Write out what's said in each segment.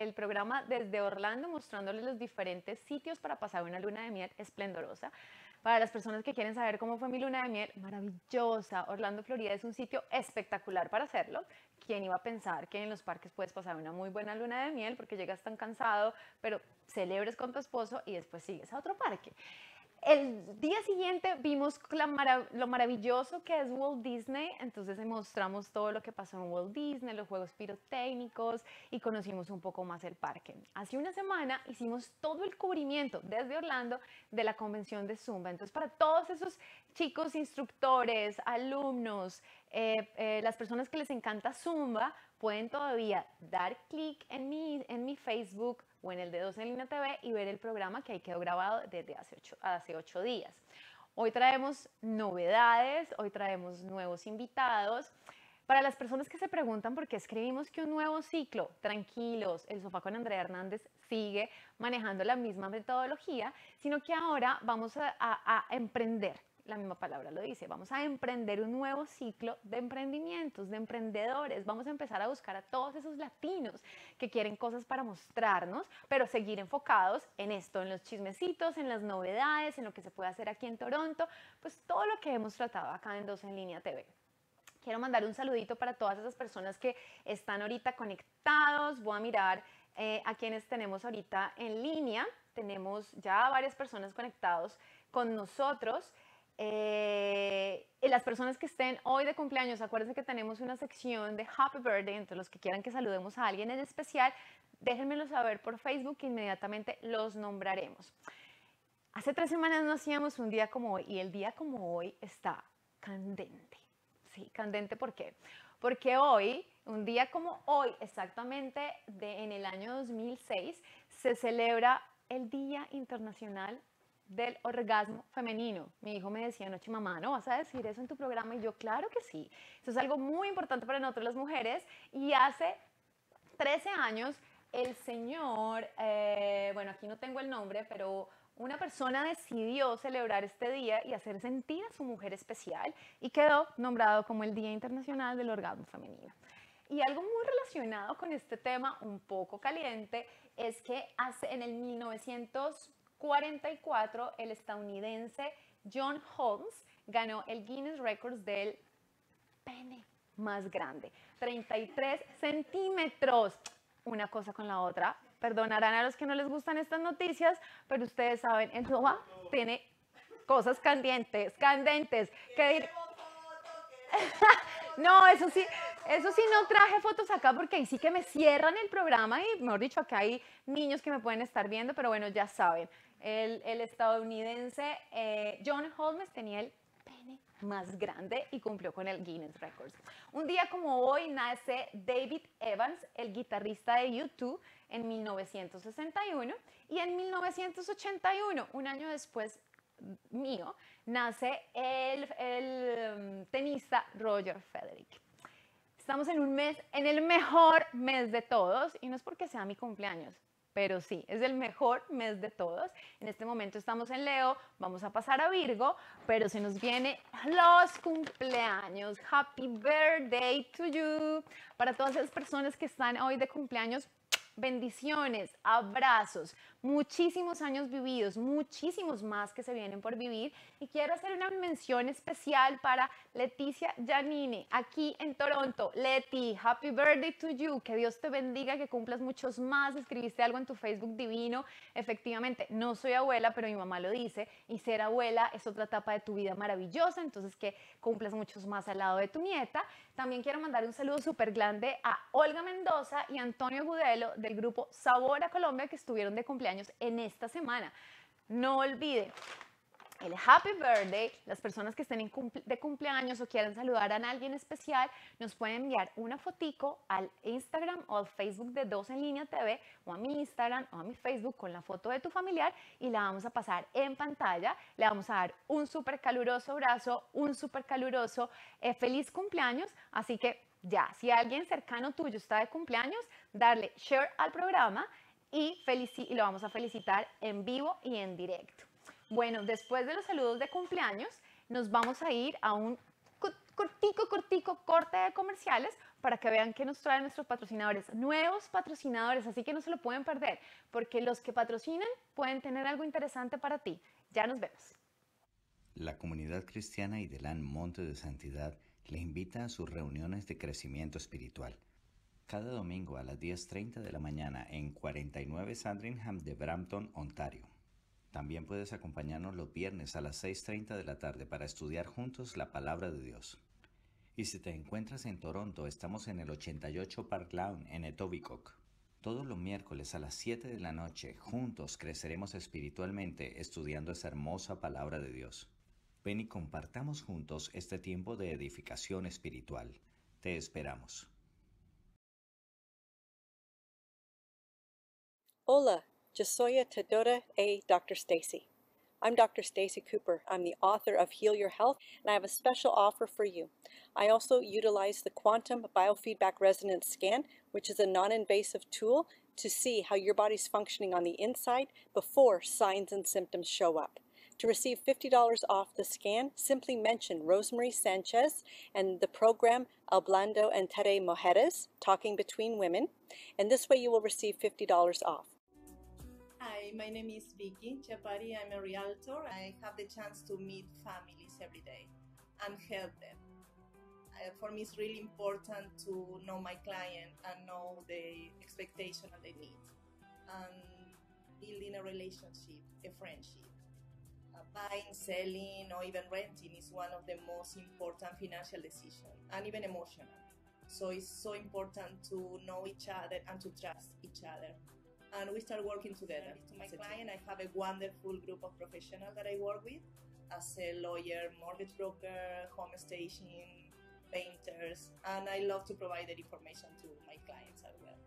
el programa desde Orlando, mostrándole los diferentes sitios para pasar una luna de miel esplendorosa. Para las personas que quieren saber cómo fue mi luna de miel, maravillosa. Orlando, Florida es un sitio espectacular para hacerlo. ¿Quién iba a pensar que en los parques puedes pasar una muy buena luna de miel porque llegas tan cansado, pero celebres con tu esposo y después sigues a otro parque? El día siguiente vimos lo maravilloso que es Walt Disney, entonces mostramos todo lo que pasó en Walt Disney, los juegos pirotécnicos y conocimos un poco más el parque. Hace una semana hicimos todo el cubrimiento desde Orlando de la convención de Zumba, entonces para todos esos chicos instructores, alumnos, eh, eh, las personas que les encanta Zumba, pueden todavía dar clic en mi, en mi Facebook o en el de 12 en línea TV y ver el programa que ahí quedó grabado desde hace ocho, días. Hoy traemos novedades, hoy traemos nuevos invitados. Para las personas que se preguntan por qué escribimos que un nuevo ciclo, tranquilos, el sofá con Andrea Hernández sigue manejando la misma metodología, sino que ahora vamos a emprender la misma palabra lo dice, vamos a emprender un nuevo ciclo de emprendimientos, de emprendedores, vamos a empezar a buscar a todos esos latinos que quieren cosas para mostrarnos, pero seguir enfocados en esto, en los chismecitos, en las novedades, en lo que se puede hacer aquí en Toronto, pues todo lo que hemos tratado acá en Dos en Línea TV. Quiero mandar un saludito para todas esas personas que están ahorita conectados. Voy a mirar eh, a quienes tenemos ahorita en línea. Tenemos ya varias personas conectados con nosotros. Eh, y las personas que estén hoy de cumpleaños, acuérdense que tenemos una sección de Happy Birthday, entre los que quieran que saludemos a alguien en especial, déjenmelo saber por Facebook, que inmediatamente los nombraremos. Hace tres semanas no hacíamos un día como hoy y el día como hoy está candente. Sí, candente, ¿por qué? Porque hoy, un día como hoy, exactamente de, en el año 2006, se celebra el Día Internacional del orgasmo femenino. Mi hijo me decía anoche, mamá, ¿no vas a decir eso en tu programa? Y yo, claro que sí. Eso es algo muy importante para nosotros las mujeres. Y hace 13 años, el señor, eh, bueno, aquí no tengo el nombre, pero una persona decidió celebrar este día y hacer sentir a su mujer especial y quedó nombrado como el Día Internacional del Orgasmo Femenino. Y algo muy relacionado con este tema un poco caliente es que hace, en el 1900 44, el estadounidense John Holmes ganó el Guinness Records del pene más grande, 33 centímetros. Una cosa con la otra. Perdonarán a los que no les gustan estas noticias, pero ustedes saben, en Doha tiene cosas candentes, candentes. no, eso sí, eso sí no traje fotos acá porque ahí sí que me cierran el programa y, mejor dicho, que hay niños que me pueden estar viendo, pero bueno, ya saben. El, estadounidense eh, John Holmes tenía el pene más grande y cumplió con el Guinness Records. Un día como hoy nace David Evans, el guitarrista de YouTube, en 1961 y en 1981, un año después mío, nace el, el um, tenista Roger Federer. Estamos en un mes, en el mejor mes de todos, y no es porque sea mi cumpleaños, pero sí, es el mejor mes de todos. En este momento estamos en Leo, vamos a pasar a Virgo, pero se nos viene los cumpleaños. Happy birthday to you. Para todas esas personas que están hoy de cumpleaños, bendiciones, abrazos muchísimos años vividos, muchísimos más que se vienen por vivir y quiero hacer una mención especial para Leticia Janine aquí en Toronto. Leti, happy birthday to you, que Dios te bendiga, que cumplas muchos más, escribiste algo en tu Facebook divino, efectivamente, no soy abuela, pero mi mamá lo dice y ser abuela es otra etapa de tu vida maravillosa, entonces que cumplas muchos más al lado de tu nieta. También quiero mandar un saludo súper grande a Olga Mendoza y Antonio Gudelo del grupo Sabor a Colombia que estuvieron de cumpleaños en esta semana. No olvide el happy birthday, las personas que estén de cumpleaños o quieran saludar a alguien especial, nos pueden enviar una fotico al Instagram o al Facebook de Dos en Línea TV o a mi Instagram o a mi Facebook con la foto de tu familiar y la vamos a pasar en pantalla. Le vamos a dar un súper caluroso abrazo, un súper caluroso eh, feliz cumpleaños. Así que ya, si alguien cercano tuyo está de cumpleaños, darle share al programa y, y lo vamos a felicitar en vivo y en directo. Bueno, después de los saludos de cumpleaños, nos vamos a ir a un cortico, cortico corte de comerciales para que vean qué nos traen nuestros patrocinadores, nuevos patrocinadores, así que no se lo pueden perder, porque los que patrocinan pueden tener algo interesante para ti. Ya nos vemos. La comunidad cristiana Idelán Monte de Santidad le invita a sus reuniones de crecimiento espiritual cada domingo a las 10.30 de la mañana en 49 Sandringham de Brampton, Ontario. También puedes acompañarnos los viernes a las 6.30 de la tarde para estudiar juntos la palabra de Dios. Y si te encuentras en Toronto, estamos en el 88 Park Lawn en Etobicoke. Todos los miércoles a las 7 de la noche, juntos creceremos espiritualmente estudiando esa hermosa palabra de Dios. Ven y compartamos juntos este tiempo de edificación espiritual. Te esperamos. Hola, yo soy a Tadora A. Dr. Stacy. I'm Dr. Stacy Cooper. I'm the author of Heal Your Health, and I have a special offer for you. I also utilize the Quantum Biofeedback Resonance Scan, which is a non-invasive tool to see how your body's functioning on the inside before signs and symptoms show up. To receive $50 off the scan, simply mention Rosemary Sanchez and the program and entre Mujeres, Talking Between Women, and this way you will receive $50 off. Hi, my name is Vicky Chapati. I'm a realtor. I have the chance to meet families every day and help them. Uh, for me, it's really important to know my client and know the expectation and the need, and building a relationship, a friendship. Uh, buying, selling, or even renting is one of the most important financial decisions and even emotional. So it's so important to know each other and to trust each other. and we start working together. To my client, I have a wonderful group of professionals that I work with as a lawyer, mortgage broker, home staging, painters, and I love to provide that information to my clients as well.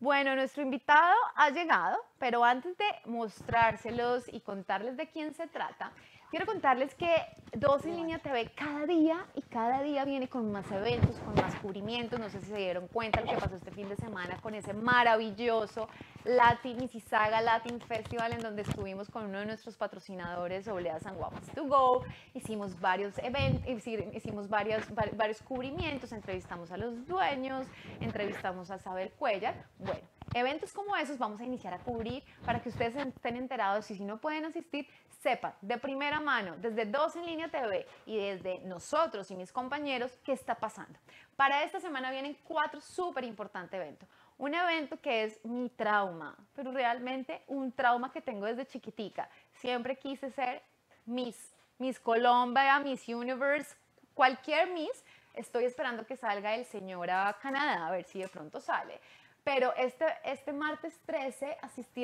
Bueno, nuestro invitado ha llegado, pero antes de mostrárselos y contarles de quién se trata, Quiero contarles que Dos en Línea TV cada día y cada día viene con más eventos, con más cubrimientos. No sé si se dieron cuenta lo que pasó este fin de semana con ese maravilloso Latin Mississauga Latin Festival en donde estuvimos con uno de nuestros patrocinadores, Oblea San Guapas To Go. Hicimos varios eventos, hicimos varios, varios cubrimientos, entrevistamos a los dueños, entrevistamos a Saber Cuellar. Bueno, Eventos como esos vamos a iniciar a cubrir para que ustedes estén enterados y si no pueden asistir, sepan de primera mano, desde 2 en línea TV y desde nosotros y mis compañeros, qué está pasando. Para esta semana vienen cuatro súper importantes eventos. Un evento que es mi trauma, pero realmente un trauma que tengo desde chiquitica. Siempre quise ser Miss, Miss Colombia, Miss Universe, cualquier Miss, estoy esperando que salga el señor a Canadá, a ver si de pronto sale. Pero este, este martes 13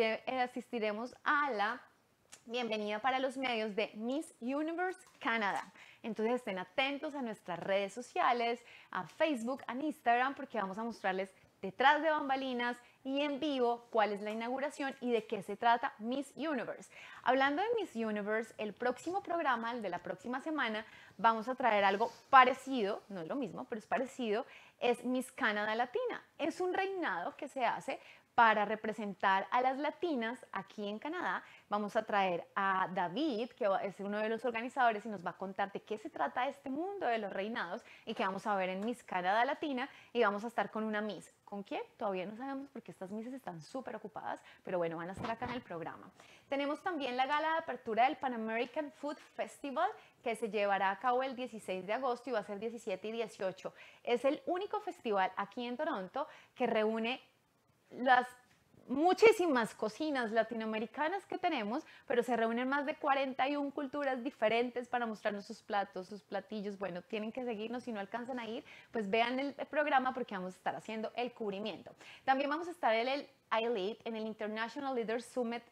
eh, asistiremos a la bienvenida para los medios de Miss Universe Canadá. Entonces estén atentos a nuestras redes sociales, a Facebook, a Instagram, porque vamos a mostrarles detrás de bambalinas y en vivo cuál es la inauguración y de qué se trata Miss Universe. Hablando de Miss Universe, el próximo programa, el de la próxima semana, vamos a traer algo parecido, no es lo mismo, pero es parecido, es Miss Canadá Latina. Es un reinado que se hace para representar a las latinas aquí en Canadá, vamos a traer a David, que es uno de los organizadores y nos va a contar de qué se trata este mundo de los reinados y que vamos a ver en Miss Canadá Latina y vamos a estar con una Miss. ¿Con quién? Todavía no sabemos porque estas Misses están súper ocupadas, pero bueno, van a estar acá en el programa. Tenemos también la gala de apertura del Pan American Food Festival que se llevará a cabo el 16 de agosto y va a ser 17 y 18. Es el único festival aquí en Toronto que reúne las muchísimas cocinas latinoamericanas que tenemos, pero se reúnen más de 41 culturas diferentes para mostrarnos sus platos, sus platillos. Bueno, tienen que seguirnos si no alcanzan a ir, pues vean el programa porque vamos a estar haciendo el cubrimiento. También vamos a estar en el ILEAD, en el International Leaders Summit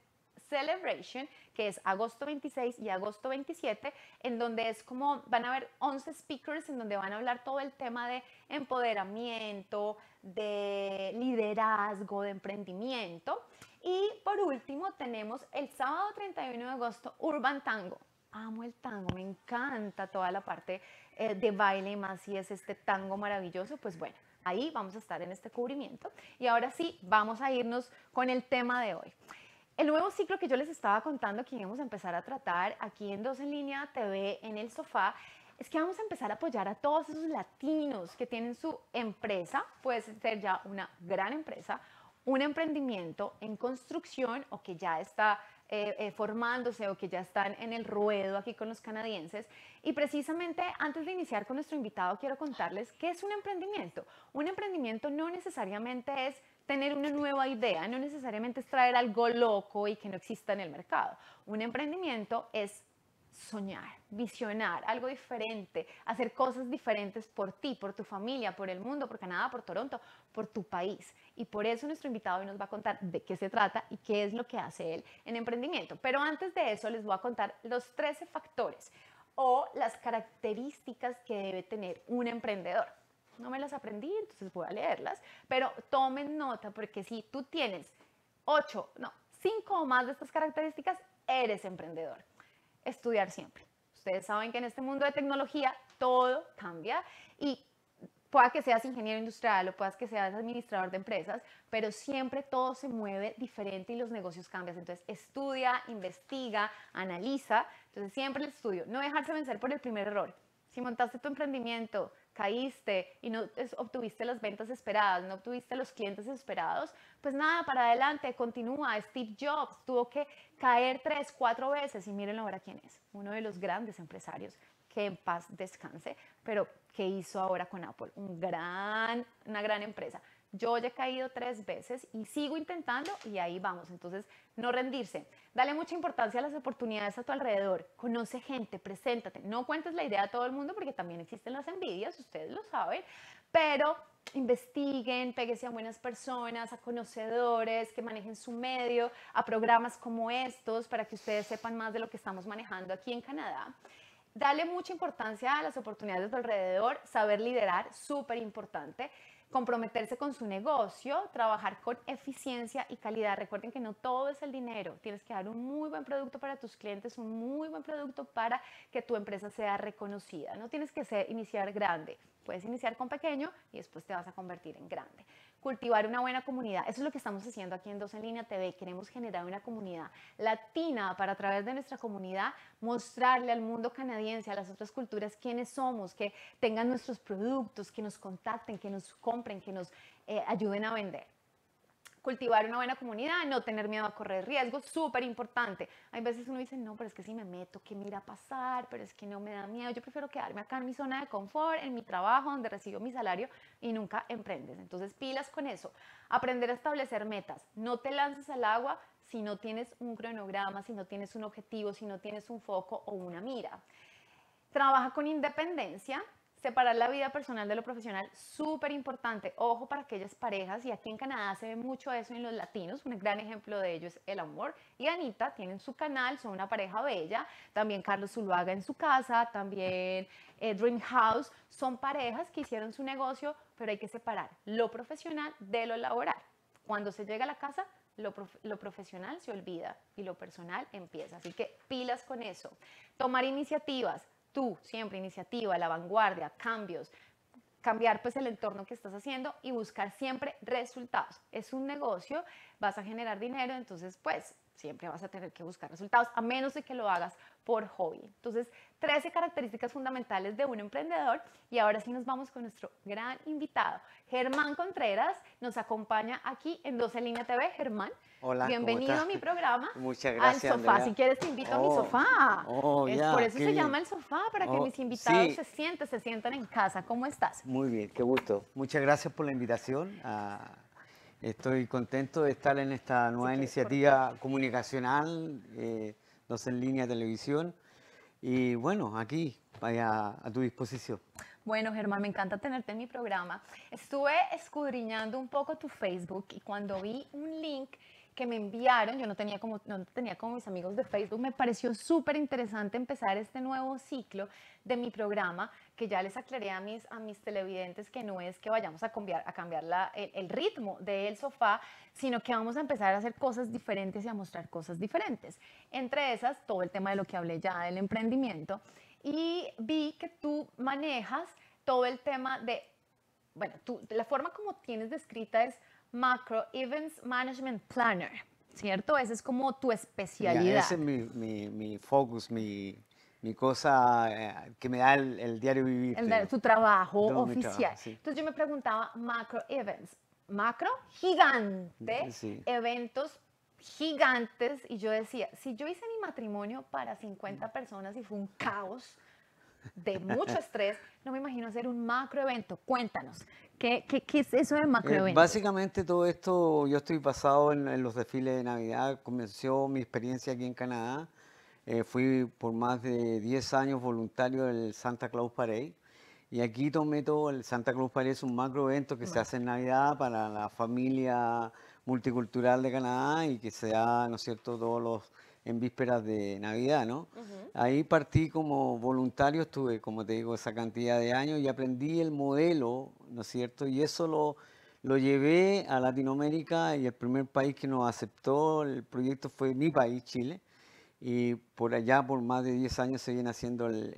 Celebration, que es agosto 26 y agosto 27, en donde es como van a haber 11 speakers en donde van a hablar todo el tema de empoderamiento, de liderazgo, de emprendimiento. Y por último tenemos el sábado 31 de agosto Urban Tango. Amo el tango, me encanta toda la parte eh, de baile y más si es este tango maravilloso, pues bueno, ahí vamos a estar en este cubrimiento. Y ahora sí, vamos a irnos con el tema de hoy. El nuevo ciclo que yo les estaba contando que íbamos a empezar a tratar aquí en Dos en Línea TV en el sofá es que vamos a empezar a apoyar a todos esos latinos que tienen su empresa, puede ser ya una gran empresa, un emprendimiento en construcción o que ya está eh, eh, formándose o que ya están en el ruedo aquí con los canadienses. Y precisamente antes de iniciar con nuestro invitado, quiero contarles qué es un emprendimiento. Un emprendimiento no necesariamente es tener una nueva idea, no necesariamente es traer algo loco y que no exista en el mercado. Un emprendimiento es soñar, visionar algo diferente, hacer cosas diferentes por ti, por tu familia, por el mundo, por Canadá, por Toronto, por tu país. Y por eso nuestro invitado hoy nos va a contar de qué se trata y qué es lo que hace él en emprendimiento. Pero antes de eso les voy a contar los 13 factores o las características que debe tener un emprendedor no me las aprendí, entonces voy a leerlas, pero tomen nota porque si tú tienes ocho, no, cinco o más de estas características, eres emprendedor. Estudiar siempre. Ustedes saben que en este mundo de tecnología todo cambia y pueda que seas ingeniero industrial o puedas que seas administrador de empresas, pero siempre todo se mueve diferente y los negocios cambian. Entonces, estudia, investiga, analiza. Entonces, siempre el estudio. No dejarse vencer por el primer error. Si montaste tu emprendimiento caíste y no obtuviste las ventas esperadas, no obtuviste los clientes esperados, pues nada, para adelante, continúa. Steve Jobs tuvo que caer tres, cuatro veces y mírenlo ahora quién es, uno de los grandes empresarios, que en paz descanse, pero que hizo ahora con Apple, una gran empresa. Yo ya he caído tres veces y sigo intentando y ahí vamos. Entonces, no rendirse. Dale mucha importancia a las oportunidades a tu alrededor. Conoce gente, preséntate. No cuentes la idea a todo el mundo porque también existen las envidias, ustedes lo saben, pero investiguen, péguese a buenas personas, a conocedores que manejen su medio, a programas como estos para que ustedes sepan más de lo que estamos manejando aquí en Canadá. Dale mucha importancia a las oportunidades de tu alrededor, saber liderar, súper importante comprometerse con su negocio, trabajar con eficiencia y calidad. Recuerden que no todo es el dinero, tienes que dar un muy buen producto para tus clientes, un muy buen producto para que tu empresa sea reconocida. No tienes que ser, iniciar grande, puedes iniciar con pequeño y después te vas a convertir en grande cultivar una buena comunidad. Eso es lo que estamos haciendo aquí en Dos en Línea TV. Queremos generar una comunidad latina para a través de nuestra comunidad mostrarle al mundo canadiense, a las otras culturas, quiénes somos, que tengan nuestros productos, que nos contacten, que nos compren, que nos eh, ayuden a vender cultivar una buena comunidad, no tener miedo a correr riesgos, súper importante. Hay veces uno dice, no, pero es que si me meto, ¿qué me irá a pasar? Pero es que no me da miedo, yo prefiero quedarme acá en mi zona de confort, en mi trabajo, donde recibo mi salario y nunca emprendes. Entonces, pilas con eso. Aprender a establecer metas. No te lances al agua si no tienes un cronograma, si no tienes un objetivo, si no tienes un foco o una mira. Trabaja con independencia, Separar la vida personal de lo profesional, súper importante. Ojo para aquellas parejas, y aquí en Canadá se ve mucho eso en los latinos, un gran ejemplo de ello es El Amor y Anita, tienen su canal, son una pareja bella, también Carlos Zuluaga en su casa, también eh, Dream House, son parejas que hicieron su negocio, pero hay que separar lo profesional de lo laboral. Cuando se llega a la casa, lo, profesional se olvida y lo personal empieza. Así que pilas con eso. Tomar iniciativas, tú, siempre iniciativa, la vanguardia, cambios, cambiar pues el entorno que estás haciendo y buscar siempre resultados. Es un negocio, vas a generar dinero, entonces pues siempre vas a tener que buscar resultados, a menos de que lo hagas por hobby. Entonces, 13 características fundamentales de un emprendedor y ahora sí nos vamos con nuestro gran invitado. Germán Contreras nos acompaña aquí en 12 Línea TV. Germán, Hola, bienvenido a mi programa. Muchas gracias. Al sofá, si quieres te invito a mi oh, sofá. Oh, por eso se llama el sofá, para que oh, mis invitados se sienten, se sientan en casa. ¿Cómo estás? Muy bien, qué gusto. Muchas gracias por la invitación. Ah, estoy contento de estar en esta nueva iniciativa comunicacional. Eh, los en línea televisión. Y bueno, aquí, vaya a tu disposición. Bueno, Germán, me encanta tenerte en mi programa. Estuve escudriñando un poco tu Facebook y cuando vi un link que me enviaron, yo no tenía como, no tenía como mis amigos de Facebook, me pareció súper interesante empezar este nuevo ciclo de mi programa, que ya les aclaré a mis, a mis televidentes que no es que vayamos a cambiar, a cambiar el, ritmo del sofá, sino que vamos a empezar a hacer cosas diferentes y a mostrar cosas diferentes. Entre esas, todo el tema de lo que hablé ya del emprendimiento, y vi que tú manejas todo el tema de, bueno, tú, la forma como tienes descrita es Macro Events Management Planner, ¿cierto? Esa es como tu especialidad. ese es mi, focus, mi, cosa eh, que me da el, diario vivir. tu trabajo oficial. Entonces yo me preguntaba, macro events, macro gigante, mm, eventos gigantes, y yo decía, si yo hice mi matrimonio para 50 personas y fue un caos, de mucho estrés, no me imagino hacer un macroevento. Cuéntanos, ¿qué, qué, qué es eso de eh, macroevento? básicamente todo esto, yo estoy basado en, los desfiles de Navidad, comenzó mi experiencia aquí en Canadá. Eh, fui por más de 10 años voluntario del Santa Claus Parade. Y aquí tomé todo, el Santa Claus Parade es un macroevento que se hace en Navidad para la familia multicultural de Canadá y que se da, ¿no es cierto?, todos los en vísperas de Navidad, ¿no? Ahí partí como voluntario, estuve, como te digo, esa cantidad de años y aprendí el modelo, ¿no es cierto? Y eso lo, lo llevé a Latinoamérica y el primer país que nos aceptó el proyecto fue mi país, Chile. Y por allá, por más de 10 años, se viene haciendo el,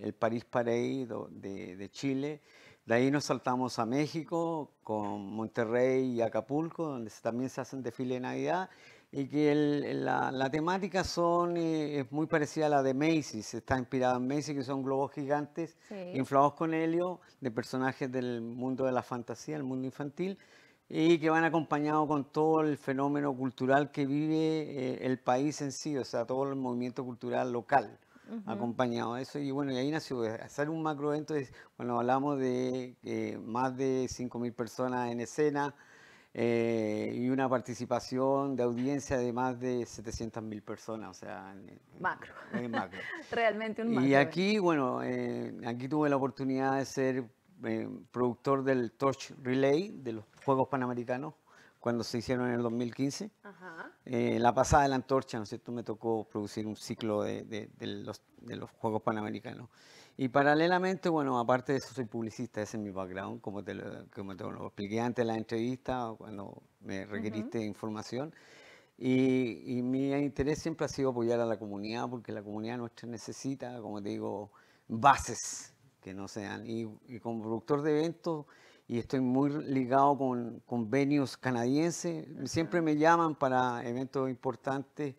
el, París Parade de, de Chile. De ahí nos saltamos a México, con Monterrey y Acapulco, donde también se hacen desfiles de Navidad y que la, temática son, eh, es muy parecida a la de Macy's, está inspirada en Macy's, que son globos gigantes inflados con helio de personajes del mundo de la fantasía, el mundo infantil, y que van acompañados con todo el fenómeno cultural que vive eh, el país en sí, o sea, todo el movimiento cultural local. acompañado a eso y bueno, y ahí nació pues, hacer un macro evento bueno hablamos de eh, más de 5.000 personas en escena, eh, y una participación de audiencia de más de 700.000 personas, o sea... Macro. macro. Realmente un macro. Y ¿eh? aquí, bueno, eh, aquí tuve la oportunidad de ser productor del Torch Relay de los Juegos Panamericanos cuando se hicieron en el 2015. la pasada de la antorcha, ¿no es cierto? Me tocó producir un ciclo de los Juegos Panamericanos. Y paralelamente, bueno, aparte de eso, soy publicista, ese es mi background, como te lo, como te expliqué antes en la entrevista, cuando me requeriste información. Y, mi interés siempre ha sido apoyar a la comunidad, porque la comunidad nuestra necesita, como te digo, bases que no sean. Y, como productor de eventos, y estoy muy ligado con convenios canadienses, siempre me llaman para eventos importantes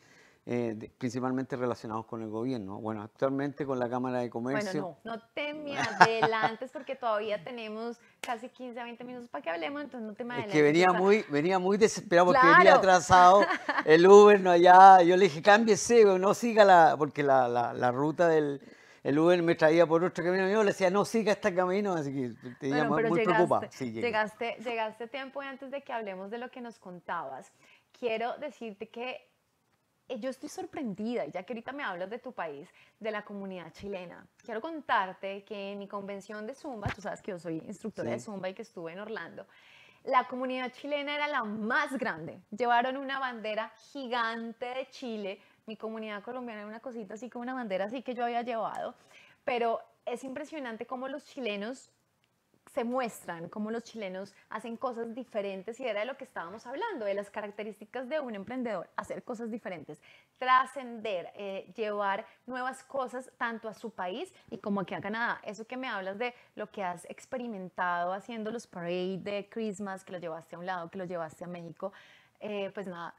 eh, principalmente relacionados con el gobierno. Bueno, actualmente con la Cámara de Comercio. Bueno, no, no te me adelantes porque todavía tenemos casi 15 a 20 minutos para que hablemos, entonces no te me adelantes. Es que venía muy, venía muy desesperado porque venía atrasado el Uber, no allá. Yo le dije, cámbiese, no siga la, porque la, la, ruta del el Uber me traía por otro camino, yo le decía, no siga este camino, así que te bueno, muy preocupado. llegaste, llegaste tiempo antes de que hablemos de lo que nos contabas, quiero decirte que eh, yo estoy sorprendida, ya que ahorita me hablas de tu país, de la comunidad chilena. Quiero contarte que en mi convención de Zumba, tú sabes que yo soy instructora de Zumba y que estuve en Orlando, la comunidad chilena era la más grande. Llevaron una bandera gigante de Chile. Mi comunidad colombiana era una cosita así como una bandera así que yo había llevado. Pero es impresionante cómo los chilenos se muestran, cómo los chilenos hacen cosas diferentes y era de lo que estábamos hablando, de las características de un emprendedor, hacer cosas diferentes, trascender, eh, llevar nuevas cosas tanto a su país y como aquí a Canadá. Eso que me hablas de lo que has experimentado haciendo los parades de Christmas, que los llevaste a un lado, que los llevaste a México, eh, pues nada,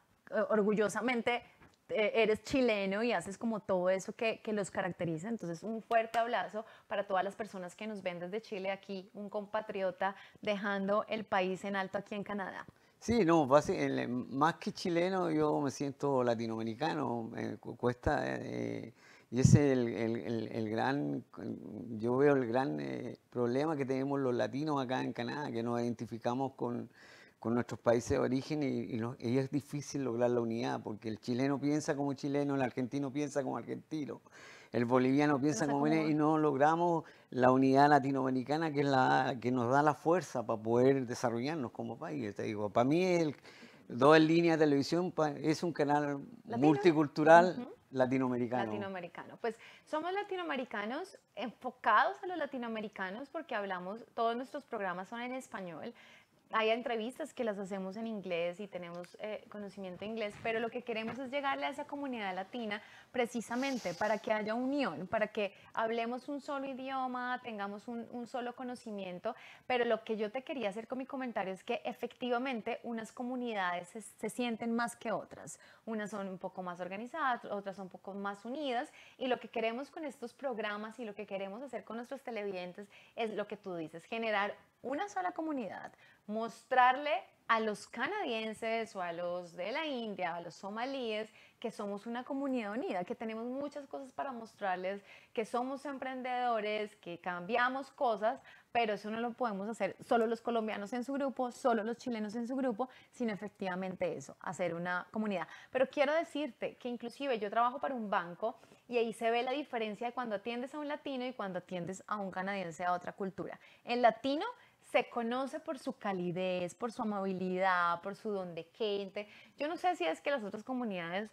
orgullosamente eh, eres chileno y haces como todo eso que, los caracteriza. Entonces, un fuerte abrazo para todas las personas que nos ven desde Chile aquí, un compatriota dejando el país en alto aquí en Canadá. Sí, no, más que chileno yo me siento latinoamericano, eh, cuesta, eh, y es el, gran, yo veo el gran problema que tenemos los latinos acá en Canadá, que nos identificamos con, con nuestros países de origen y, es difícil lograr la unidad, porque el chileno piensa como chileno, el argentino piensa como argentino, el boliviano piensa como venezolano y no logramos la unidad latinoamericana que es la que nos da la fuerza para poder desarrollarnos como país. Te digo, para mí el dos líneas de televisión es un canal multicultural. Latinoamericano. Latinoamericano. Pues somos latinoamericanos enfocados a los latinoamericanos porque hablamos, todos nuestros programas son en español, hay entrevistas que las hacemos en inglés y tenemos eh, conocimiento de inglés, pero lo que queremos es llegarle a esa comunidad latina precisamente para que haya unión, para que hablemos un solo idioma, tengamos un, solo conocimiento, pero lo que yo te quería hacer con mi comentario es que efectivamente unas comunidades se, se sienten más que otras, unas son un poco más organizadas, otras son un poco más unidas y lo que queremos con estos programas y lo que queremos hacer con nuestros televidentes es lo que tú dices, generar una sola comunidad, mostrarle a los canadienses o a los de la India, a los somalíes, que somos una comunidad unida, que tenemos muchas cosas para mostrarles, que somos emprendedores, que cambiamos cosas, pero eso no lo podemos hacer solo los colombianos en su grupo, solo los chilenos en su grupo, sino efectivamente eso, hacer una comunidad. Pero quiero decirte que inclusive yo trabajo para un banco y ahí se ve la diferencia de cuando atiendes a un latino y cuando atiendes a un canadiense a otra cultura. El latino se conoce por su calidez, por su amabilidad, por su don de gente. Yo no sé si es que las otras comunidades,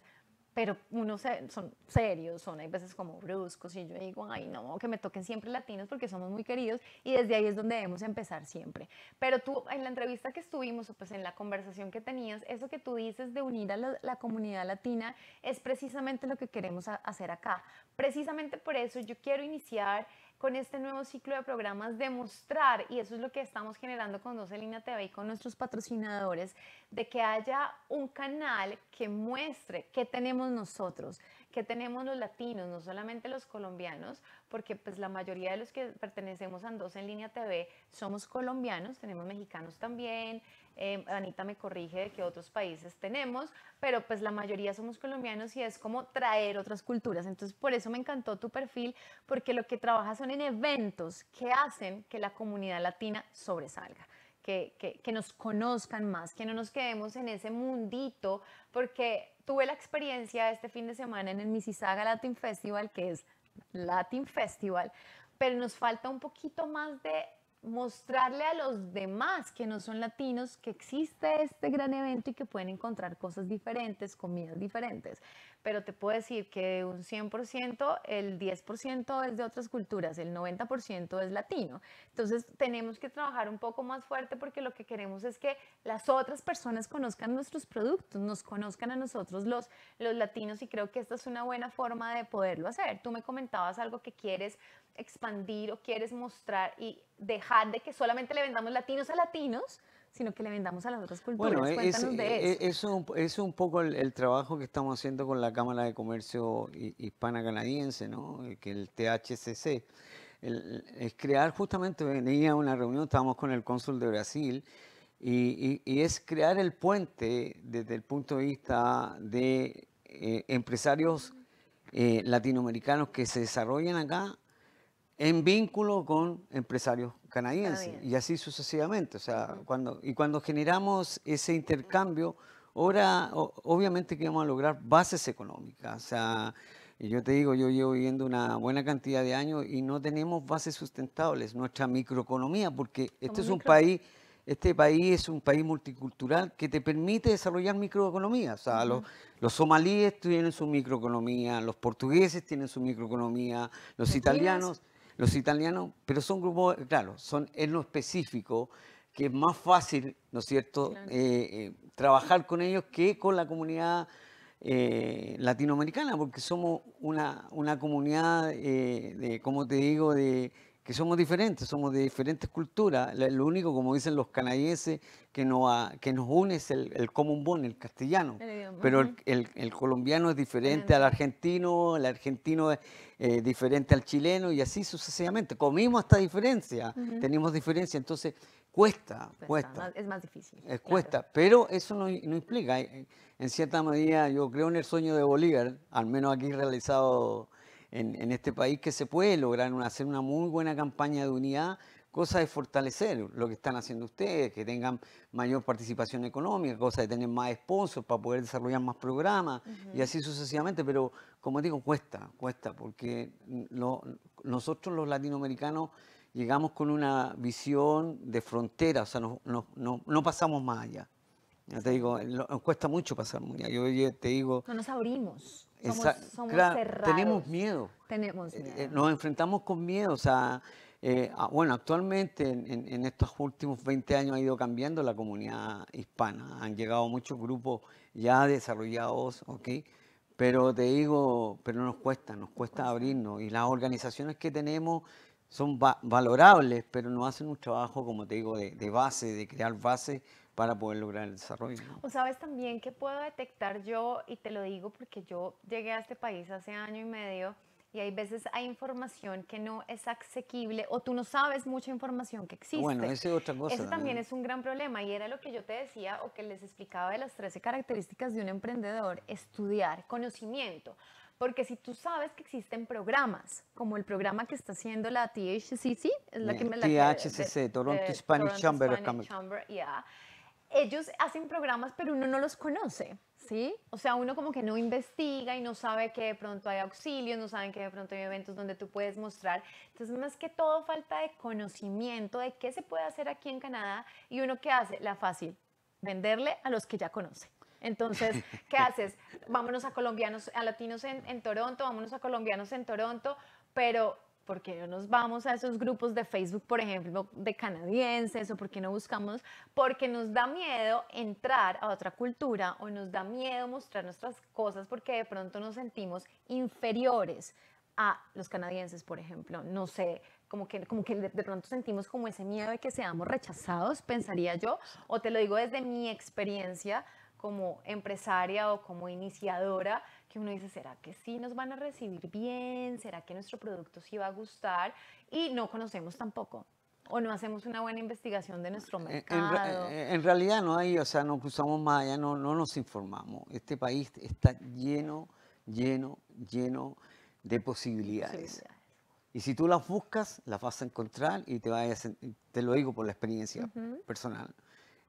pero uno son serios, son hay veces como bruscos y yo digo, ay no, que me toquen siempre latinos porque somos muy queridos y desde ahí es donde debemos empezar siempre. Pero tú en la entrevista que estuvimos o pues en la conversación que tenías, eso que tú dices de unir a la, comunidad latina es precisamente lo que queremos hacer acá. Precisamente por eso yo quiero iniciar con este nuevo ciclo de programas, demostrar, y eso es lo que estamos generando con 12 Línea TV y con nuestros patrocinadores, de que haya un canal que muestre qué tenemos nosotros, qué tenemos los latinos, no solamente los colombianos, porque pues la mayoría de los que pertenecemos a 12 en línea TV somos colombianos, tenemos mexicanos también, eh, Anita me corrige de que otros países tenemos, pero pues la mayoría somos colombianos y es como traer otras culturas. Entonces, por eso me encantó tu perfil, porque lo que trabajas son en eventos que hacen que la comunidad latina sobresalga. Que, que, nos conozcan más, que no nos quedemos en ese mundito, porque tuve la experiencia este fin de semana en el Mississauga Latin Festival, que es Latin Festival, pero nos falta un poquito más de mostrarle a los demás que no son latinos que existe este gran evento y que pueden encontrar cosas diferentes, comidas diferentes. Pero te puedo decir que un 100%, el 10% es de otras culturas, el 90% es latino. Entonces tenemos que trabajar un poco más fuerte porque lo que queremos es que las otras personas conozcan nuestros productos, nos conozcan a nosotros los, los latinos y creo que esta es una buena forma de poderlo hacer. Tú me comentabas algo que quieres expandir o quieres mostrar y dejar de que solamente le vendamos latinos a latinos, sino que le vendamos a las otras culturas. Bueno, e-, de e-, eso. E-, es, es, un, poco el, trabajo que estamos haciendo con la Cámara de Comercio Hispana-Canadiense, ¿no? que el THCC, es crear justamente, venía una reunión, estábamos con el cónsul de Brasil, y, es crear el puente desde el punto de vista de eh, empresarios eh, latinoamericanos que se desarrollan acá en vínculo con empresarios canadienses y así sucesivamente. O sea, cuando, y cuando generamos ese intercambio, ahora obviamente que vamos a lograr bases económicas. y yo te digo, yo llevo viviendo una buena cantidad de años y no tenemos bases sustentables, nuestra microeconomía, porque este es un país este país es un país multicultural que te permite desarrollar microeconomías. O sea, los, somalíes tienen su microeconomía, los portugueses tienen su microeconomía, los italianos... Los italianos, pero son grupos, claro, son en lo específico, que es más fácil, ¿no es cierto?, eh, eh, trabajar con ellos que con la comunidad eh, latinoamericana, porque somos una, una comunidad, de, como te digo, de, que somos diferentes, somos de diferentes culturas. Lo único, como dicen los canadienses, que nos, que nos une es el, el común el castellano. Pero el, el, colombiano es diferente al argentino, el argentino es eh, diferente al chileno y así sucesivamente. Comimos esta diferencia, tenemos diferencia, entonces cuesta, cuesta. Es más difícil. Es eh, Cuesta. Pero eso no, no implica, eh, en cierta medida, yo creo en el sueño de Bolívar, al menos aquí realizado en, este país que se puede lograr hacer una muy buena campaña de unidad cosa de fortalecer lo que están haciendo ustedes, que tengan mayor participación económica, cosa de tener más sponsors para poder desarrollar más programas y así sucesivamente, pero como digo, cuesta, cuesta, porque nosotros los latinoamericanos llegamos con una visión de frontera, o sea, no, no, no, pasamos más allá. Ya te digo, nos cuesta mucho pasar Yo, te digo... No nos abrimos. Somos, Tenemos eh, eh, miedo. nos enfrentamos con miedo. O sea, eh, bueno, actualmente en, estos últimos 20 años ha ido cambiando la comunidad hispana. Han llegado muchos grupos ya desarrollados, Pero te digo, pero nos cuesta, nos cuesta abrirnos. Y las organizaciones que tenemos son valorables, pero no hacen un trabajo, como te digo, de, de base, de crear base para poder lograr el desarrollo. O sabes también que puedo detectar yo, y te lo digo porque yo llegué a este país hace año y medio, y hay veces hay información que no es asequible o tú no sabes mucha información que existe. Bueno, esa es otra cosa. Eso también es un gran problema y era lo que yo te decía o que les explicaba de las 13 características de un emprendedor, estudiar, conocimiento. Porque si tú sabes que existen programas, como el programa que está haciendo la THCC, es la que me la THCC, Toronto Spanish Chamber. Chamber Commerce ellos hacen programas, pero uno no los conoce. ¿Sí? O sea, uno como que no investiga y no sabe que de pronto hay auxilios, no saben que de pronto hay eventos donde tú puedes mostrar. Entonces, más que todo, falta de conocimiento de qué se puede hacer aquí en Canadá y uno qué hace, la fácil, venderle a los que ya conocen. Entonces, ¿qué haces? Vámonos a colombianos, a latinos en, en Toronto, vámonos a colombianos en Toronto, pero ¿por qué no nos vamos a esos grupos de Facebook, por ejemplo, de canadienses? ¿O por qué no buscamos? Porque nos da miedo entrar a otra cultura o nos da miedo mostrar nuestras cosas porque de pronto nos sentimos inferiores a los canadienses, por ejemplo. No sé, como que, de, pronto sentimos como ese miedo de que seamos rechazados, pensaría yo. O te lo digo desde mi experiencia como empresaria o como iniciadora uno dice, ¿será que sí nos van a recibir bien? ¿Será que nuestro producto sí va a gustar? Y no conocemos tampoco. O no hacemos una buena investigación de nuestro mercado. Eh, en, realidad no hay, o sea, no cruzamos más allá, no, no nos informamos. Este país está lleno, lleno, lleno de posibilidades. Y si tú las buscas, las vas a encontrar y te te lo digo por la experiencia personal.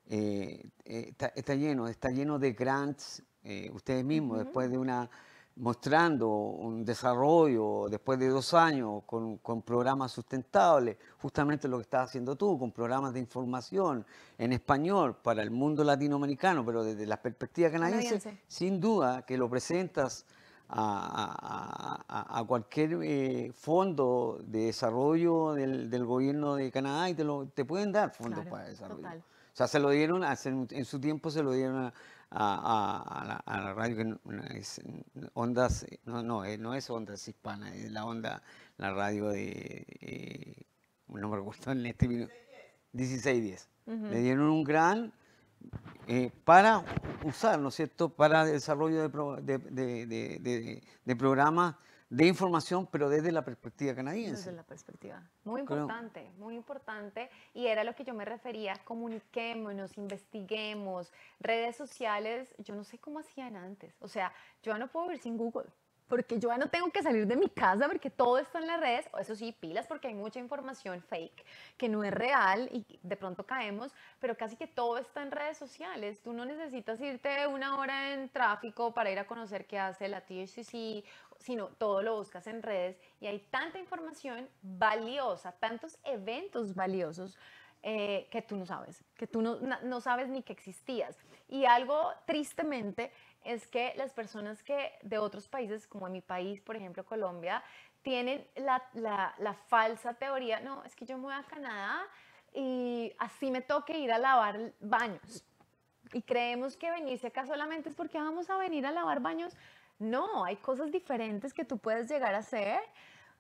Eh, eh, está, está, lleno, está lleno de grants, eh, ustedes mismos, después de una mostrando un desarrollo después de dos años con, con, programas sustentables, justamente lo que estás haciendo tú, con programas de información en español para el mundo latinoamericano, pero desde la perspectiva canadiense, sin duda que lo presentas a, a, a cualquier eh, fondo de desarrollo del, del, gobierno de Canadá y te, lo, te pueden dar fondos para desarrollo. O sea, se lo dieron, en su tiempo se lo dieron a a, la, a, la, radio es ondas no no eh, no es ondas Hispana es la onda la radio de eh, me en este 1610 le dieron un gran eh, para usar no es cierto para desarrollo de, de, de programas de información, pero desde la perspectiva canadiense. Desde la perspectiva. Muy importante, muy importante. Y era lo que yo me refería, comuniquémonos, investiguemos. Redes sociales, yo no sé cómo hacían antes. O sea, yo no puedo vivir sin Google porque yo ya no tengo que salir de mi casa porque todo está en las redes, o eso sí, pilas porque hay mucha información fake que no es real y de pronto caemos, pero casi que todo está en redes sociales. Tú no necesitas irte una hora en tráfico para ir a conocer qué hace la THCC, sino todo lo buscas en redes y hay tanta información valiosa, tantos eventos valiosos. Eh, que tú no sabes, que tú no, no sabes ni que existías. Y algo tristemente es que las personas que de otros países, como en mi país, por ejemplo Colombia, tienen la, falsa teoría, no, es que yo me voy a Canadá y así me toque ir a lavar baños. Y creemos que venirse acá solamente es porque vamos a venir a lavar baños. No, hay cosas diferentes que tú puedes llegar a hacer,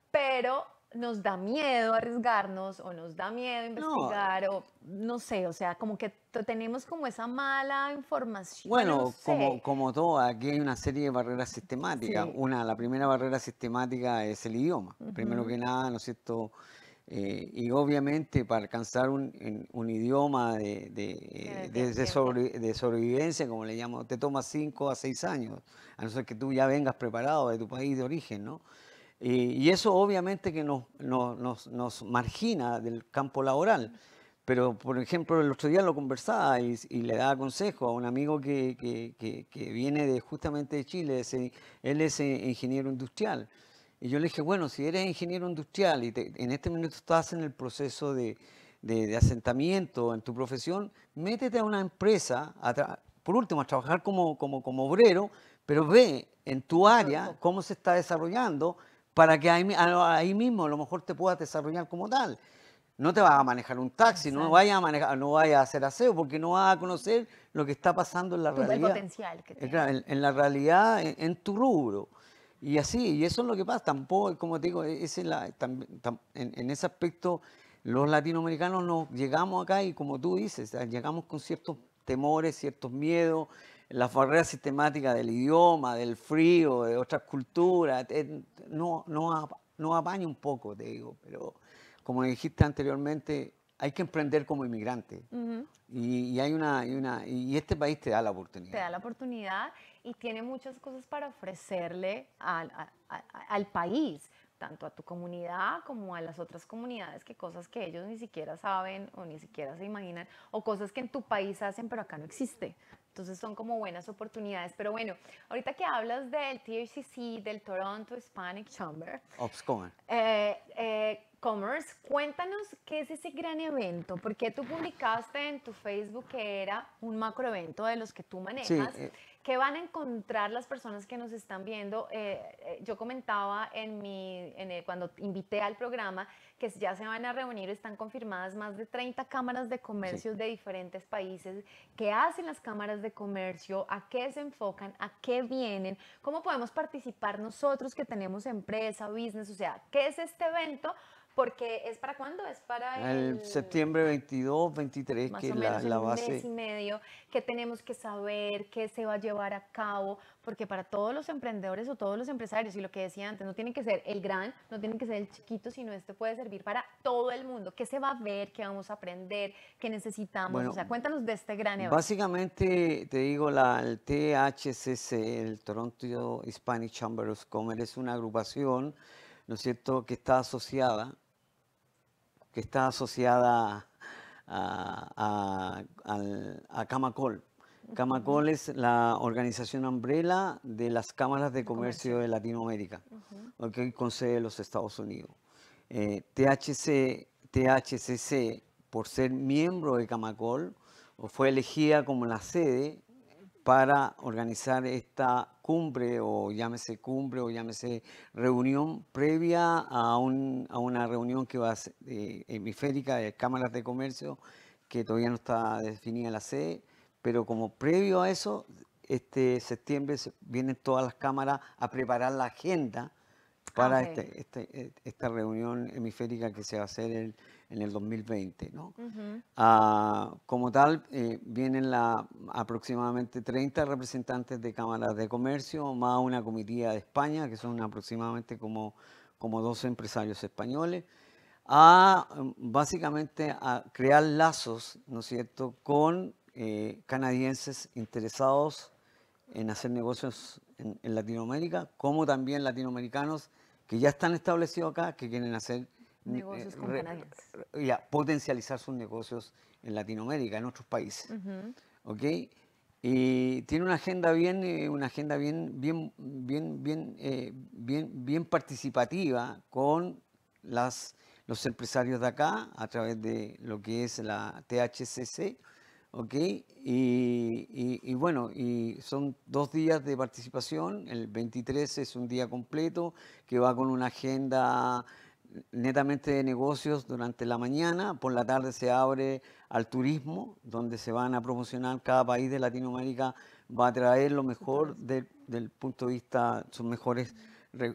pero nos da miedo arriesgarnos o nos da miedo eh investigar o no sé, o sea, como que tenemos como esa mala información. Bueno, como, como todo, aquí hay una serie de barreras sistemáticas. Una, la primera barrera sistemática es el idioma. Primero que nada, ¿no es cierto? Eh, y obviamente para alcanzar un, idioma de, eh, de, sobrevivencia, como le llamo, te toma cinco a 6 años, a no ser que tú ya vengas preparado de tu país de origen, ¿no? Y, eso obviamente que nos, nos, nos, margina del campo laboral. Pero, por ejemplo, el otro día lo conversaba y, le daba consejo a un amigo que, que, que, viene de, justamente de Chile, él es eh, ingeniero industrial. Y yo le dije, bueno, si eres ingeniero industrial y en este momento estás en el proceso de, de, asentamiento en tu profesión, métete a una empresa, por último, a trabajar como, como, como obrero, pero ve en tu área cómo se está desarrollando para que ahí, mismo a lo mejor te puedas desarrollar como tal. No te vas a manejar un taxi, no vayas a manejar, no vayas a hacer aseo, porque no vas a conocer lo que está pasando en la realidad. potencial eh, en, la realidad, en, tu rubro. Y así, y eso es lo que pasa. Tampoco, como te digo, e-, es en ese aspecto los latinoamericanos nos llegamos acá y como tú dices, llegamos con ciertos temores, ciertos miedos, la barrera sistemática del idioma, del frío, de otras culturas, eh, no, no, no apaña un poco, te digo, pero como dijiste anteriormente, hay que emprender como inmigrante. y, hay una, y una, y este país te da la oportunidad. Te da la oportunidad y tiene muchas cosas para ofrecerle al, al país tanto a tu comunidad como a las otras comunidades que cosas que ellos ni siquiera saben o ni siquiera se imaginan o cosas que en tu país hacen pero acá no existe. Entonces son como buenas oportunidades. Pero bueno, ahorita que hablas del THCC, del Toronto Hispanic Chamber. Obscon. Oh, pues, eh, eh, Commerce, cuéntanos qué es ese gran evento, porque tú publicaste en tu Facebook que era un macroevento de los que tú manejas. Sí, eh, ¿Qué van a encontrar las personas que nos están viendo? Eh, eh, yo comentaba en mi, cuando invité al programa que ya se van a reunir, están confirmadas más de 30 cámaras de comercio de diferentes países. ¿Qué hacen las cámaras de comercio? ¿A qué se enfocan? ¿A qué vienen? ¿Cómo podemos participar nosotros que tenemos empresa, business? O sea, ¿qué es este evento? Porque es para cuándo? Es para ah, el, septiembre 22, 23, más que o menos la, un mes y medio que tenemos que saber qué se va a llevar a cabo, porque para todos los emprendedores o todos los empresarios, y lo que decía antes, no tiene que ser el gran, no tiene que ser el chiquito, sino este puede servir para todo el mundo. ¿Qué se va a ver? ¿Qué vamos a aprender? ¿Qué necesitamos? o sea, cuéntanos de este gran evento. Básicamente, te digo, la, el THCC, el Toronto Hispanic Chamber of Commerce, es una agrupación, ¿no es cierto?, que está asociada que está asociada a, a, Camacol. Camacol es la organización umbrella de las cámaras de comercio, de Latinoamérica, que con sede los Estados Unidos. Eh, THC, THCC, por ser miembro de Camacol, fue elegida como la sede para organizar esta cumbre o llámese cumbre o llámese reunión previa a, un, a una reunión que va eh, hemisférica de cámaras de comercio, que todavía no está definida la sede, pero como previo a eso, este septiembre vienen todas las cámaras a preparar la agenda ah, para este, este eh, esta reunión hemisférica que se va a hacer el en el 2020. ¿no? Ah, como tal, eh, vienen la, aproximadamente 30 representantes de cámaras de comercio, más una comitía de España, que son aproximadamente como, como 12 empresarios españoles, a mm, básicamente a crear lazos, ¿no es cierto?, con eh, canadienses interesados en hacer negocios en, en Latinoamérica, como también latinoamericanos que ya están establecidos acá, que quieren hacer negocios eh, con Ya, potencializar sus negocios en Latinoamérica, en otros países. ¿Ok? Y tiene una agenda bien, eh, una agenda bien, bien, bien, eh, bien, bien, participativa con las, los empresarios de acá a través de lo que es la THCC. ¿ok? Y, bueno, y son dos días de participación, el 23 es un día completo que va con una agenda netamente de negocios durante la mañana, por la tarde se abre al turismo, donde se van a promocionar, cada país de Latinoamérica va a traer lo mejor del, punto de vista, sus mejores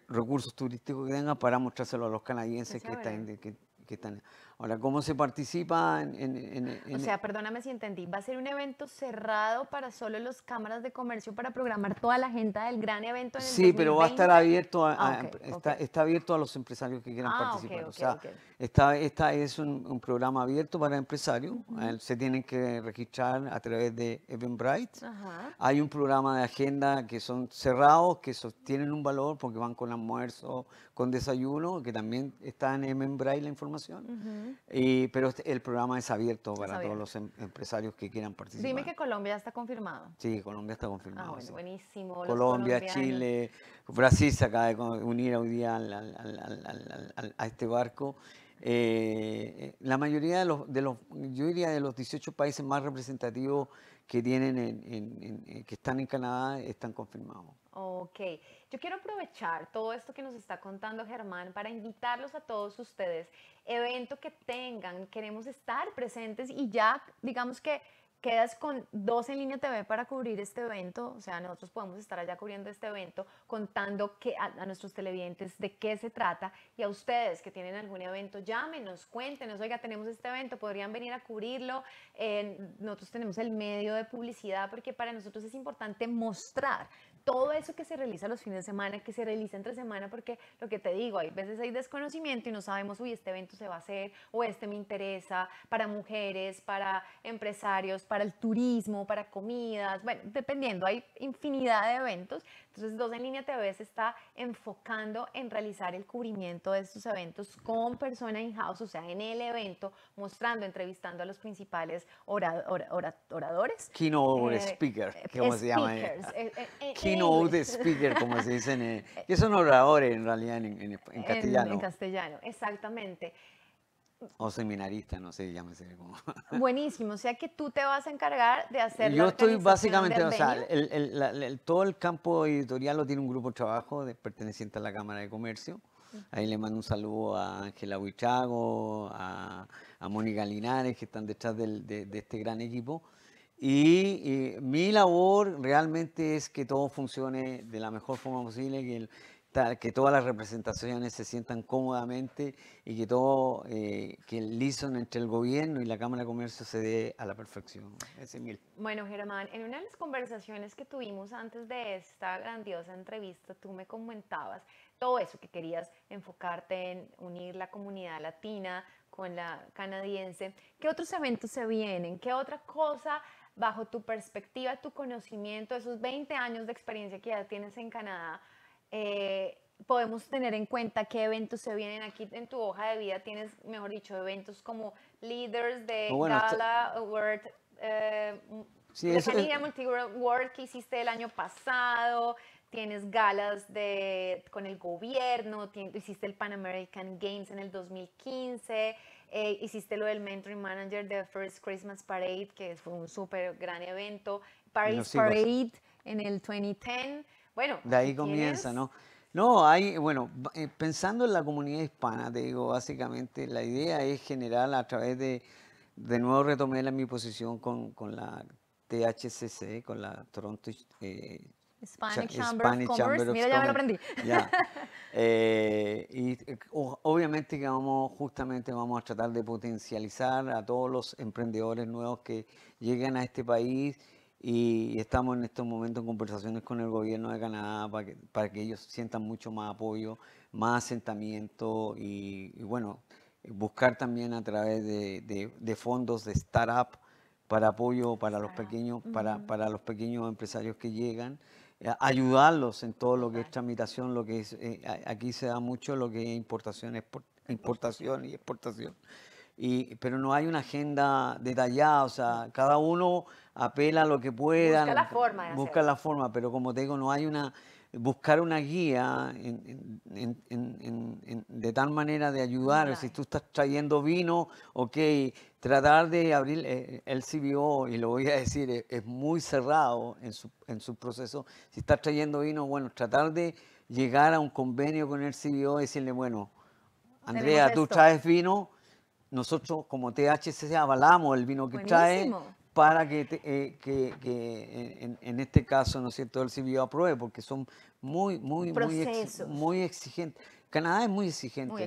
recursos turísticos que tengan para mostrárselo a los canadienses que están, que están. Ahora, ¿cómo se participa en, O sea, perdóname si entendí, va a ser un evento cerrado para solo los cámaras de comercio para programar toda la agenda del gran evento. En sí, pero va a estar abierto a, ah, está, abierto a los empresarios que quieran ah, participar. o sea, está, es un, programa abierto para empresarios. Eh, se tienen que registrar a través de Eventbrite. Hay un programa de agenda que son cerrados, que sostienen un valor porque van con almuerzo, con desayuno, que también está en Eventbrite la información. Ajá pero este, el programa es abierto para todos los em, empresarios que quieran participar. Dime que Colombia está confirmado. Sí, Colombia está confirmado. Ah, buenísimo. Colombia, Chile, Brasil se acaba de unir hoy día a este barco. Eh, eh, la mayoría de los, yo diría de los 18 países más representativos que tienen, eh, que están en Canadá, están confirmados. Ok. Yo quiero aprovechar todo esto que nos está contando Germán para invitarlos a todos ustedes, evento que tengan, queremos estar presentes y ya digamos que quedas con dos en línea TV para cubrir este evento, o sea, nosotros podemos estar allá cubriendo este evento, contando que, a, nuestros televidentes de qué se trata y a ustedes que tienen algún evento, llámenos, cuéntenos, oiga, tenemos este evento, podrían venir a cubrirlo, eh, nosotros tenemos el medio de publicidad porque para nosotros es importante mostrar todo eso que se realiza los fines de semana, que se realiza entre semana, porque lo que te digo, hay veces hay desconocimiento y no sabemos, uy, este evento se va a hacer o este me interesa para mujeres, para empresarios, para el turismo, para comidas, bueno, dependiendo, hay infinidad de eventos entonces, Dos en Línea TV se está enfocando en realizar el cubrimiento de estos eventos con persona in-house, o sea, en el evento, mostrando, entrevistando a los principales oradores. Keynote eh, speaker, eh, ¿cómo se llama? Eh, Keynote speaker, como se dice dicen. que son oradores en realidad en, castellano. en castellano, exactamente. O seminarista, no sé, llámese como. Buenísimo, o sea que tú te vas a encargar de hacer. Yo estoy básicamente, o sea, el, el, todo el campo editorial lo tiene un grupo de trabajo de, perteneciente a la Cámara de Comercio. Ahí le mando un saludo a Ángela Huichago, a, a Mónica Linares, que están detrás del, de, este gran equipo. Y mi labor realmente es que todo funcione de la mejor forma posible, que el, que todas las representaciones se sientan cómodamente y que todo, eh, que el lison entre el gobierno y la Cámara de Comercio se dé a la perfección. Bueno, Germán, en una de las conversaciones que tuvimos antes de esta grandiosa entrevista, tú me comentabas todo eso que querías enfocarte en unir la comunidad latina con la canadiense. ¿Qué otros eventos se vienen? ¿Qué otra cosa, bajo tu perspectiva, tu conocimiento, esos 20 años de experiencia que ya tienes en Canadá, eh, podemos tener en cuenta qué eventos se vienen aquí en tu hoja de vida. Tienes, mejor dicho, eventos como Leaders de oh, Gala Award, eh, sí, que hiciste el año pasado. Tienes galas de, con el gobierno, hiciste el Pan American Games en el 2015, eh, hiciste lo del Mentoring Manager de First Christmas Parade, que fue un súper gran evento, Paris Parade en el 2010. Bueno, de ahí comienza, ¿no? No, hay, bueno, eh, pensando en la comunidad hispana, te digo, básicamente la idea es generar a través de, de nuevo retomé la, mi posición con, con, la THCC, con la Toronto Hispanic, eh, Chamber, of Commerce. Mira, ya me lo aprendí. Ya. Eh, y obviamente que vamos, justamente vamos a tratar de potencializar a todos los emprendedores nuevos que llegan a este país y estamos en estos momentos en conversaciones con el gobierno de Canadá para que, ellos sientan mucho más apoyo, más asentamiento y, bueno, buscar también a través de, de, de fondos de startup para apoyo para los pequeños, para, para los pequeños empresarios que llegan, eh, ayudarlos en todo lo que es tramitación, lo que eh, aquí se da mucho lo que es importación, importación y exportación. Y, pero no hay una agenda detallada, o sea, cada uno apela lo que pueda. Busca la forma. busca la forma, pero como te digo, no hay una... Buscar una guía de tal manera de ayudar. Si tú estás trayendo vino, ok, tratar de abrir eh, el CBO, y lo voy a decir, e, es, muy cerrado en su, en su proceso. Si estás trayendo vino, bueno, tratar de llegar a un convenio con el CBO y decirle, bueno, Andrea, tú traes vino, nosotros como THC avalamos el vino que traes para que, eh, en, este caso, ¿no es cierto?, el CBO apruebe, porque son muy, muy, muy, exigentes. Canadá es muy exigente,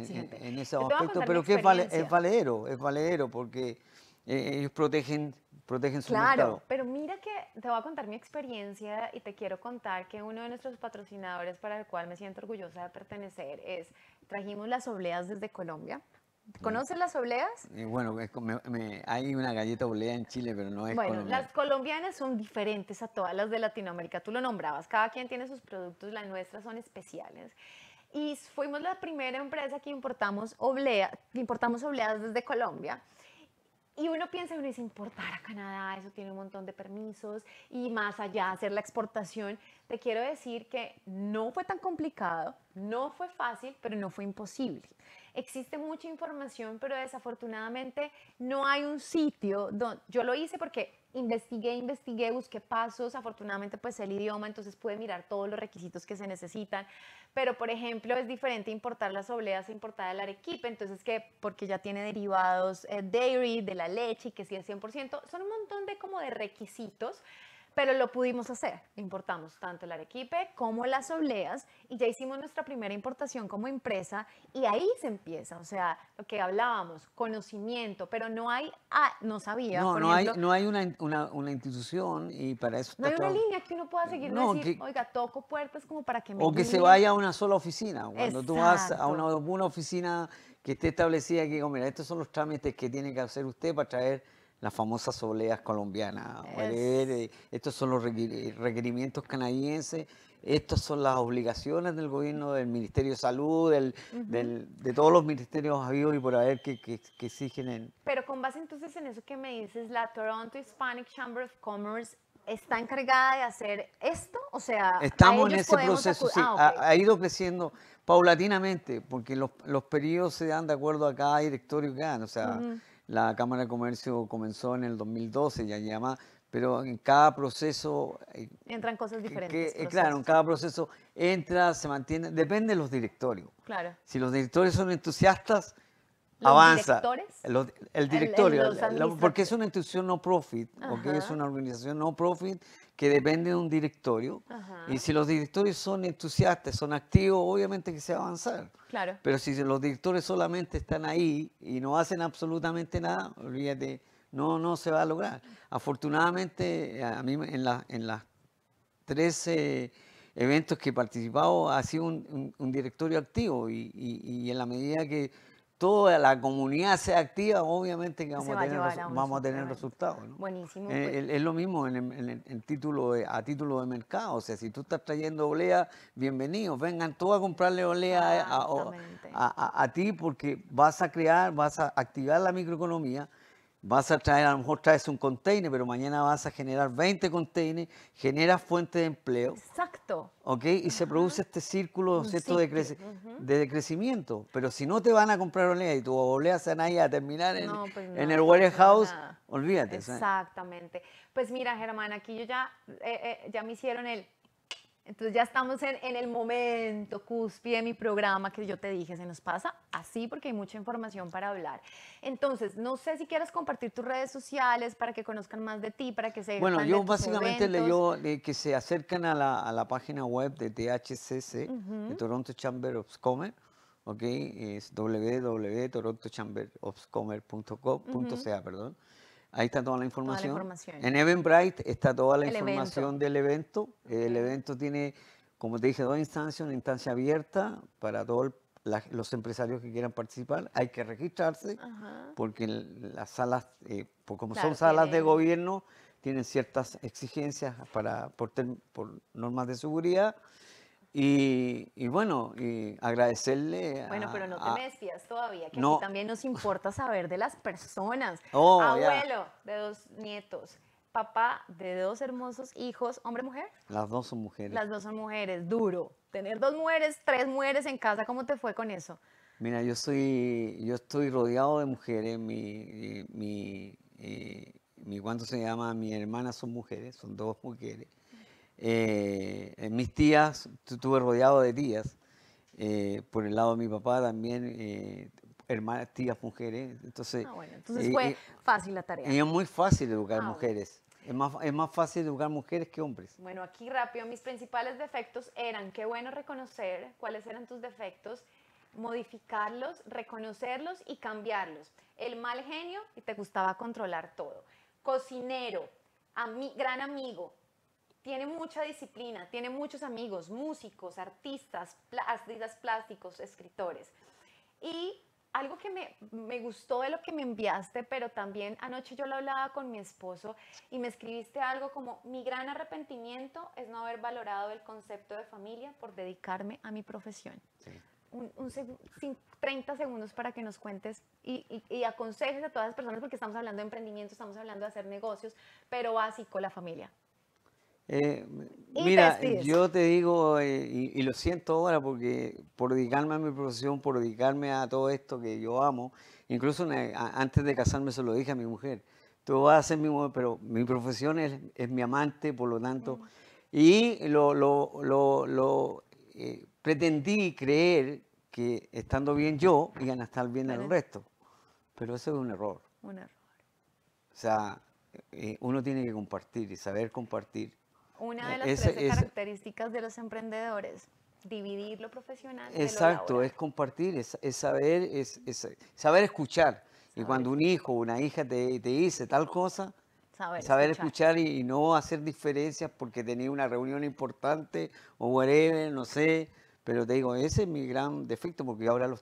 En, ese aspecto, pero que es, vale, es, valedero, es valedero, porque eh, ellos protegen, protegen su mercado. Claro, pero mira que te voy a contar mi experiencia y te quiero contar que uno de nuestros patrocinadores para el cual me siento orgullosa de pertenecer es, trajimos las obleas desde Colombia, ¿Conoces las obleas? Eh, bueno, hay una galleta oblea en Chile, pero no es Bueno, las colombianas son diferentes a todas las de Latinoamérica. Tú lo nombrabas. Cada quien tiene sus productos, las nuestras son especiales. Y fuimos la primera empresa que importamos, oblea, que importamos obleas desde Colombia. Y uno piensa, uno dice, importar a Canadá, eso tiene un montón de permisos y más allá, hacer la exportación. Te quiero decir que no fue tan complicado, no fue fácil, pero no fue imposible existe mucha información, pero desafortunadamente no hay un sitio donde yo lo hice porque investigué, investigué, busqué pasos, afortunadamente pues el idioma, entonces pude mirar todos los requisitos que se necesitan, pero por ejemplo es diferente importar las obleas e importar el arequipe, entonces que porque ya tiene derivados eh, dairy, de la leche y que sí es 100%, son un montón de como de requisitos pero lo pudimos hacer. Importamos tanto el arequipe como las obleas y ya hicimos nuestra primera importación como empresa y ahí se empieza, o sea, lo que hablábamos, conocimiento, pero no hay, ah, no sabía. No, no, hay, no hay una, una, institución y para eso... No hay una línea que uno pueda seguir no, decir, oiga, toco puertas como para que me... O que se vaya a una sola oficina, cuando tú vas a una, una oficina que esté establecida que digo, mira, estos son los trámites que tiene que hacer usted para traer las famosas obleas colombianas. Eh, estos son los requerimientos canadienses, estas son las obligaciones del gobierno, del Ministerio de Salud, del, de todos los ministerios habidos y por haber que, exigen. Pero con base entonces en eso que me dices, la Toronto Hispanic Chamber of Commerce está encargada de hacer esto, o sea, estamos en ese proceso, sí, ah, ha, ido creciendo paulatinamente, porque los, los periodos se dan de acuerdo a cada directorio que dan, o sea, la Cámara de Comercio comenzó en el 2012, ya llama, pero en cada proceso... Eh, Entran cosas diferentes. Eh, claro, en cada proceso entra, se mantiene, depende de los directorios. Claro. Si los directores son entusiastas, ¿Los avanza. Directores? el directorio, porque es una institución no profit, porque es una organización no profit que depende de un directorio. Y si los directorios son entusiastas, son activos, obviamente que se va a avanzar. Pero si los directores solamente están ahí y no hacen absolutamente nada, olvídate, no, no se va a lograr. Afortunadamente, a mí en, la, en las 13 eventos que he participado ha sido un, directorio activo y en la medida que toda la comunidad se activa, obviamente que vamos, a tener, resultados. Buenísimo. Eh, pues. es, lo mismo en, el, título a título de mercado. O sea, si tú estás trayendo olea, bienvenidos, vengan tú a comprarle olea a, a, a, ti porque vas a crear, vas a activar la microeconomía vas a traer, a lo mejor traes un container, pero mañana vas a generar 20 containers, generas fuente de empleo. Exacto. ¿Ok? Y se produce este círculo cierto, de, de, crecimiento. Pero si no te van a comprar olea y tu oleas se van a a terminar en, pues el warehouse, olvídate. Exactamente. Pues mira, Germán, aquí yo ya, eh, eh, ya me hicieron el entonces ya estamos en, el momento cúspide de mi programa que yo te dije, se nos pasa así porque hay mucha información para hablar. Entonces, no sé si quieres compartir tus redes sociales para que conozcan más de ti, para que se... Bueno, yo básicamente le digo eh, que se acercan a la, página web de THCC, de Toronto Chamber of Commerce, ¿ok? Es www.torontochamberofcommerce.ca, perdón. Ahí está toda la información. En Bright En Eventbrite está toda la información del evento. El evento tiene, como te dije, dos instancias, una instancia abierta para todos los empresarios que quieran participar. Hay que registrarse porque las salas, eh, como son salas de gobierno, tienen ciertas exigencias para, por, por normas de seguridad. Y, bueno, y agradecerle. A, bueno, pero no te me todavía, que también nos importa saber de las personas. Oh, Abuelo de dos nietos, papá de dos hermosos hijos, hombre, mujer. Las dos son mujeres. Las dos son mujeres, duro. Tener dos mujeres, tres mujeres en casa, ¿cómo te fue con eso? Mira, yo soy, yo estoy rodeado de mujeres. Mi, mi, mi ¿cuánto se llama? Mi hermana son mujeres, son dos mujeres. Eh, mis tías, tuve rodeado de tías. Eh, por el lado de mi papá también, eh, hermanas, tías, mujeres. Entonces, ah, eh, fue fácil la tarea. Y es muy fácil educar ah, mujeres. Es más, fácil educar mujeres que hombres. Bueno, aquí rápido, mis principales defectos eran, qué bueno reconocer cuáles eran tus defectos, modificarlos, reconocerlos y cambiarlos. El mal genio y te gustaba controlar todo. Cocinero, gran amigo, tiene mucha disciplina, tiene muchos amigos, músicos, artistas, artistas plásticos, escritores. Y algo que me, gustó de lo que me enviaste, pero también anoche yo lo hablaba con mi esposo y me escribiste algo como, mi gran arrepentimiento es no haber valorado el concepto de familia por dedicarme a mi profesión. Sí. 30 segundos para que nos cuentes y, y, y, aconsejes a todas las personas, porque estamos hablando de emprendimiento, estamos hablando de hacer negocios, pero básico, la familia. Eh, mira, yo te digo, eh, y, lo siento ahora porque por dedicarme a mi profesión, por dedicarme a todo esto que yo amo, incluso antes de casarme se lo dije a mi mujer, tú vas a ser mi mujer, pero mi profesión es, mi amante, por lo tanto, y lo, eh, pretendí creer que estando bien yo iban a estar bien el resto, pero eso es un error. Un error. O sea, uno tiene que compartir y saber compartir una e de las tres características de los emprendedores, dividir lo profesional. Exacto, es compartir, es, saber, es, saber escuchar. Y cuando un hijo o una hija te, dice tal cosa, saber, escuchar, y, no hacer diferencias porque tenía una reunión importante o whatever, no sé pero te digo, ese es mi gran defecto porque ahora lo,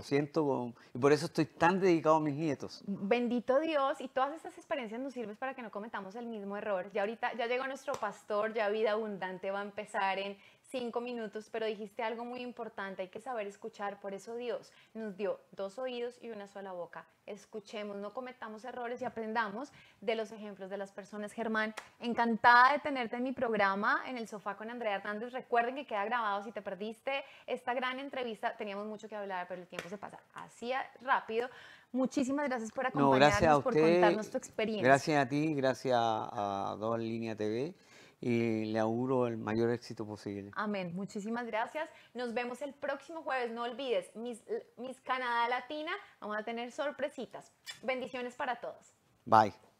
siento y por eso estoy tan dedicado a mis nietos. Bendito Dios y todas estas experiencias nos sirven para que no cometamos el mismo error. Ya ahorita, ya llegó nuestro pastor, ya vida abundante va a empezar en cinco minutos, pero dijiste algo muy importante, hay que saber escuchar, por eso Dios nos dio dos oídos y una sola boca. Escuchemos, no cometamos errores y aprendamos de los ejemplos de las personas. Germán, encantada de tenerte en mi programa, en el sofá con Andrea Hernández. Recuerden que queda grabado si te perdiste esta gran entrevista, teníamos mucho que hablar, pero el tiempo se pasa así rápido. Muchísimas gracias por acompañarnos, y por contarnos tu experiencia. Gracias a ti, gracias a Dos Línea TV y le auguro el mayor éxito posible. Amén. Muchísimas gracias. Nos vemos el próximo jueves. No olvides, mis, mis Canadá Latina, vamos a tener sorpresitas. Bendiciones para todos. Bye.